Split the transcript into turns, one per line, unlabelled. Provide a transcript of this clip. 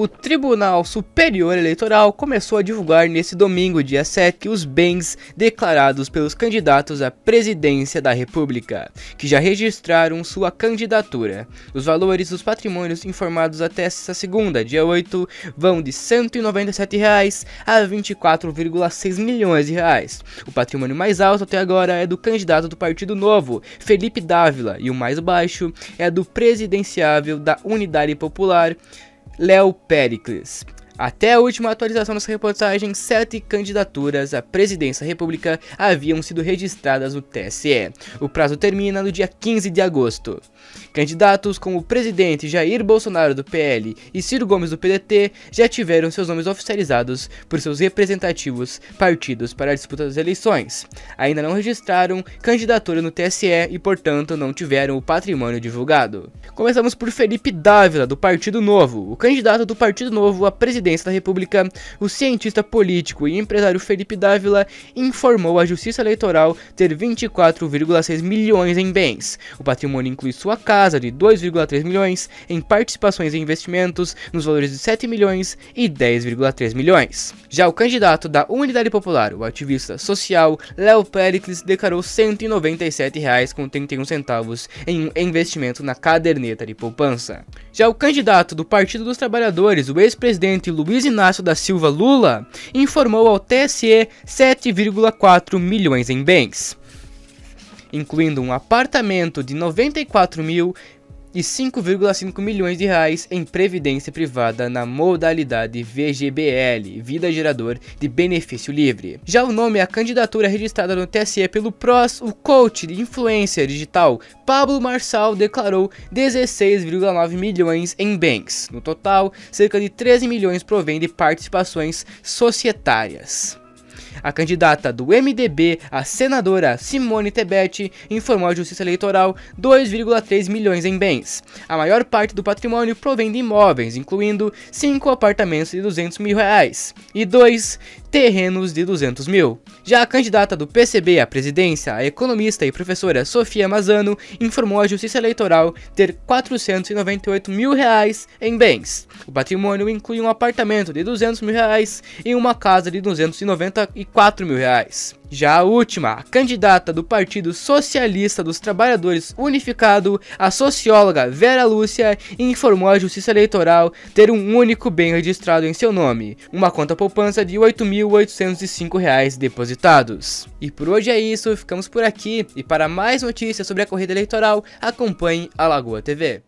O Tribunal Superior Eleitoral começou a divulgar nesse domingo, dia 7, os bens declarados pelos candidatos à presidência da República, que já registraram sua candidatura. Os valores dos patrimônios informados até esta segunda, dia 8, vão de R$ 197 a R$ 24,6 milhões de reais. O patrimônio mais alto até agora é do candidato do Partido Novo, Felipe Dávila, e o mais baixo é do presidenciável da Unidade Popular, Léo Pericles. Até a última atualização dessa reportagem, sete candidaturas à presidência da República haviam sido registradas no TSE. O prazo termina no dia 15 de agosto. Candidatos como o presidente Jair Bolsonaro do PL e Ciro Gomes do PDT já tiveram seus nomes oficializados por seus representativos partidos para a disputa das eleições. Ainda não registraram candidatura no TSE e, portanto, não tiveram o patrimônio divulgado. Começamos por Felipe Dávila, do Partido Novo. O candidato do Partido Novo à presidência presidência da República, o cientista político e empresário Felipe Dávila informou à Justiça Eleitoral ter 24,6 milhões em bens. O patrimônio inclui sua casa de 2,3 milhões, em participações e investimentos nos valores de 7 milhões e 10,3 milhões. Já o candidato da Unidade Popular, o ativista social Léo Pericles, declarou R$ 197,31 em um investimento na caderneta de poupança. Já o candidato do Partido dos Trabalhadores, o ex-presidente Luiz Inácio da Silva Lula, informou ao TSE 7,4 milhões em bens, incluindo um apartamento de 94 mil e 5,5 milhões de reais em previdência privada na modalidade VGBL, Vida Gerador de Benefício Livre. Já o nome é a candidatura registrada no TSE pelo PROS, o coach de influência digital Pablo Marçal declarou 16,9 milhões em bens. No total, cerca de 13 milhões provém de participações societárias. A candidata do MDB, a senadora Simone Tebet, informou à Justiça Eleitoral 2,3 milhões em bens. A maior parte do patrimônio provém de imóveis, incluindo cinco apartamentos de 200 mil reais e dois terrenos de 200 mil. Já a candidata do PCB à presidência, a economista e professora Sofia Mazano, informou à Justiça Eleitoral ter 498 mil reais em bens. O patrimônio inclui um apartamento de 200 mil reais e uma casa de 294 mil reais. Já a última, a candidata do Partido Socialista dos Trabalhadores Unificado, a socióloga Vera Lúcia, informou à Justiça Eleitoral ter um único bem registrado em seu nome, uma conta poupança de R$ 8.805 depositados. E por hoje é isso, ficamos por aqui e para mais notícias sobre a corrida eleitoral, acompanhe a Lagoa TV.